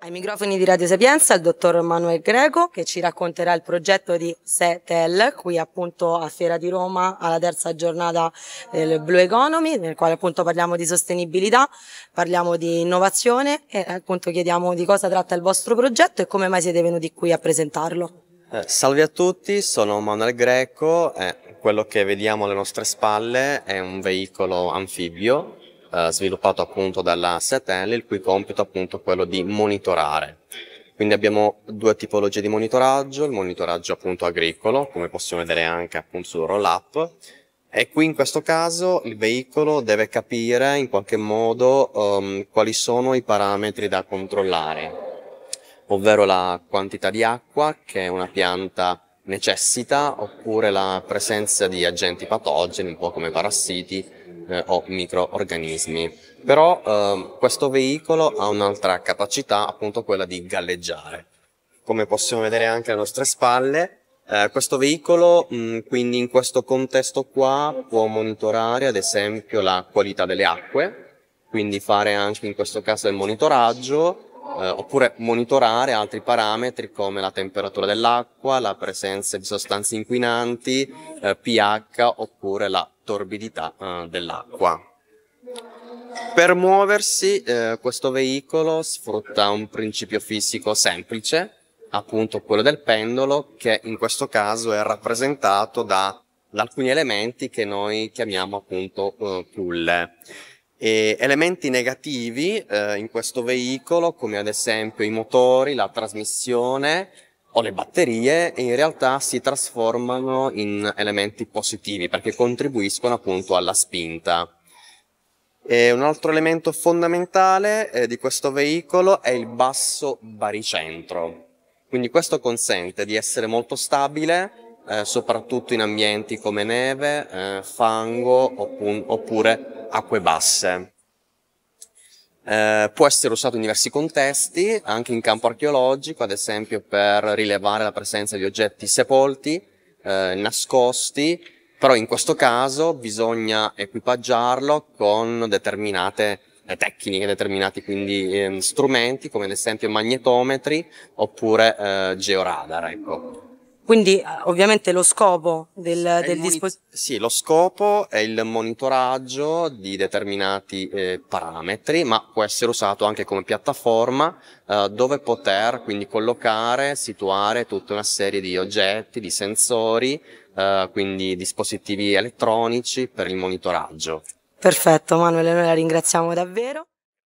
Ai microfoni di Radio Sapienza il dottor Manuel Greco che ci racconterà il progetto di SETEL qui appunto a Fiera di Roma alla terza giornata del Blue Economy nel quale appunto parliamo di sostenibilità, parliamo di innovazione e appunto chiediamo di cosa tratta il vostro progetto e come mai siete venuti qui a presentarlo. Eh, salve a tutti, sono Manuel Greco, eh, quello che vediamo alle nostre spalle è un veicolo anfibio eh, sviluppato appunto dalla SETL, il cui compito appunto è quello di monitorare. Quindi abbiamo due tipologie di monitoraggio, il monitoraggio appunto agricolo, come possiamo vedere anche appunto sul roll up, e qui in questo caso il veicolo deve capire in qualche modo um, quali sono i parametri da controllare, ovvero la quantità di acqua che una pianta necessita oppure la presenza di agenti patogeni, un po' come parassiti eh, o microorganismi. Però eh, questo veicolo ha un'altra capacità, appunto quella di galleggiare. Come possiamo vedere anche alle nostre spalle, eh, questo veicolo, mh, mm, quindi in questo contesto qua, può monitorare ad esempio la qualità delle acque, quindi fare anche in questo caso il monitoraggio eh, oppure monitorare altri parametri come la temperatura dell'acqua, la presenza di sostanze inquinanti, eh, pH oppure la torbidità eh, dell'acqua. Per muoversi eh, questo veicolo sfrutta un principio fisico semplice, appunto quello del pendolo, che in questo caso è rappresentato da, da alcuni elementi che noi chiamiamo appunto eh, pulle. E elementi negativi eh, in questo veicolo, come ad esempio i motori, la trasmissione o le batterie, in realtà si trasformano in elementi positivi perché contribuiscono appunto alla spinta. E un altro elemento fondamentale eh, di questo veicolo è il basso baricentro. Quindi questo consente di essere molto stabile eh, soprattutto in ambienti come neve, eh, fango oppure acque basse. Eh, può essere usato in diversi contesti, anche in campo archeologico, ad esempio per rilevare la presenza di oggetti sepolti, eh, nascosti, però in questo caso bisogna equipaggiarlo con determinate eh, tecniche, determinati quindi ehm, strumenti come ad esempio magnetometri oppure eh, georadar. Ecco. Quindi eh, ovviamente lo scopo del, del dispositivo... Sì, lo scopo è il monitoraggio di determinati eh, parametri, ma può essere usato anche come piattaforma eh, dove poter quindi collocare, situare tutta una serie di oggetti, di sensori, eh, quindi dispositivi elettronici per il monitoraggio. Perfetto Manuele, noi la ringraziamo davvero.